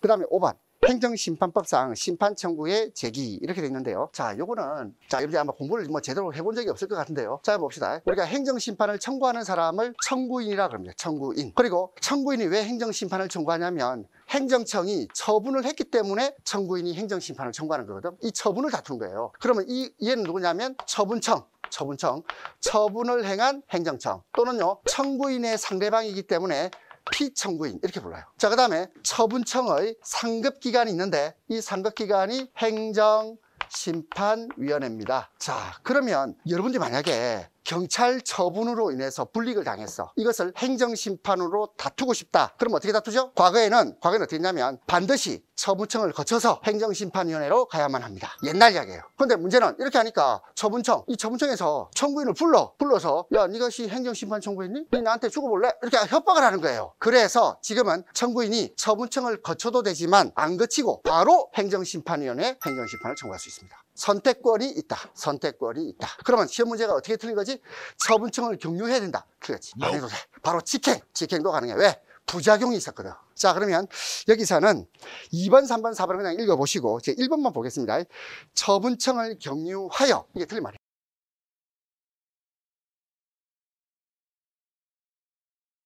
그 다음에 5번 행정심판법상 심판청구의 제기 이렇게 돼 있는데요 자 요거는 자 여러분들 아마 공부를 뭐 제대로 해본 적이 없을 것 같은데요 자 봅시다 우리가 행정심판을 청구하는 사람을 청구인이라 그럽니다 청구인 그리고 청구인이 왜 행정심판을 청구하냐면 행정청이 처분을 했기 때문에 청구인이 행정심판을 청구하는 거거든 이 처분을 다툰 거예요 그러면 이 얘는 누구냐면 처분청 처분청 처분을 행한 행정청 또는요 청구인의 상대방이기 때문에 피청구인 이렇게 불러요 자그 다음에 처분청의 상급기관이 있는데 이 상급기관이 행정 심판위원회입니다 자 그러면 여러분들 만약에 경찰 처분으로 인해서 불이익을 당했어 이것을 행정심판으로 다투고 싶다 그럼 어떻게 다투죠? 과거에는 과거에는 어떻게 했냐면 반드시 처분청을 거쳐서 행정심판위원회로 가야만 합니다 옛날 이야기예요 근데 문제는 이렇게 하니까 처분청 이 처분청에서 청구인을 불러 불러서 야 네가 시 행정심판 청구했니? 네 나한테 죽어볼래? 이렇게 협박을 하는 거예요 그래서 지금은 청구인이 처분청을 거쳐도 되지만 안 거치고 바로 행정심판위원회 행정심판을 청구할 수 있습니다 선택권이 있다 선택권이 있다 그러면 시험 문제가 어떻게 틀린 거지? 처분청을 경유해야 된다. 그렇지. 안 해도 돼. 바로 직행. 직행도 가능해. 왜? 부작용이 있었거든. 자, 그러면 여기서는 2번, 3번, 4번 을 그냥 읽어보시고, 제 1번만 보겠습니다. 처분청을 경유하여. 이게 틀린 말이야.